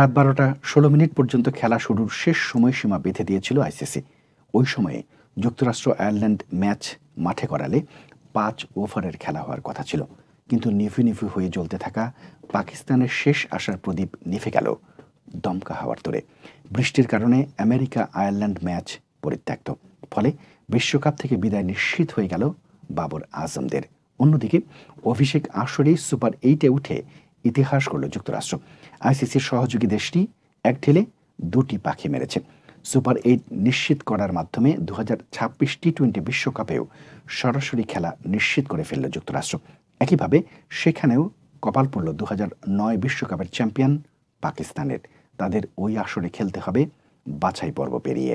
রাত বারোটা ষোলো মিনিট পর্যন্ত খেলা শুরুর শেষ সময়সীমা বেঁধে দিয়েছিল আইসিসি ওই সময়ে যুক্তরাষ্ট্র আয়ারল্যান্ড ম্যাচ মাঠে করালে পাঁচ ওভারের খেলা হওয়ার কথা ছিল কিন্তু নিফু নিফু হয়ে জ্বলতে থাকা পাকিস্তানের শেষ আসার প্রদীপ নিভে গেল দমকা হাওয়ার তোরে বৃষ্টির কারণে আমেরিকা আয়ারল্যান্ড ম্যাচ পরিত্যক্ত ফলে বিশ্বকাপ থেকে বিদায় নিশ্চিত হয়ে গেল বাবর আজমদের অন্যদিকে অভিষেক আসরেই সুপার এইটে উঠে ইতিহাস করল যুক্তরাষ্ট্র আইসিসির সহযোগী দেশটি এক ঠেলে দুটি পাখি মেরেছে সুপার এইট নিশ্চিত করার মাধ্যমে দু হাজার ছাব্বিশ টি টোয়েন্টি বিশ্বকাপেও সরাসরি খেলা নিশ্চিত করে ফেলল যুক্তরাষ্ট্র একইভাবে সেখানেও কপাল পড়ল দু নয় বিশ্বকাপের চ্যাম্পিয়ন পাকিস্তানের তাদের ওই আসরে খেলতে হবে বাছাই পর্ব পেরিয়ে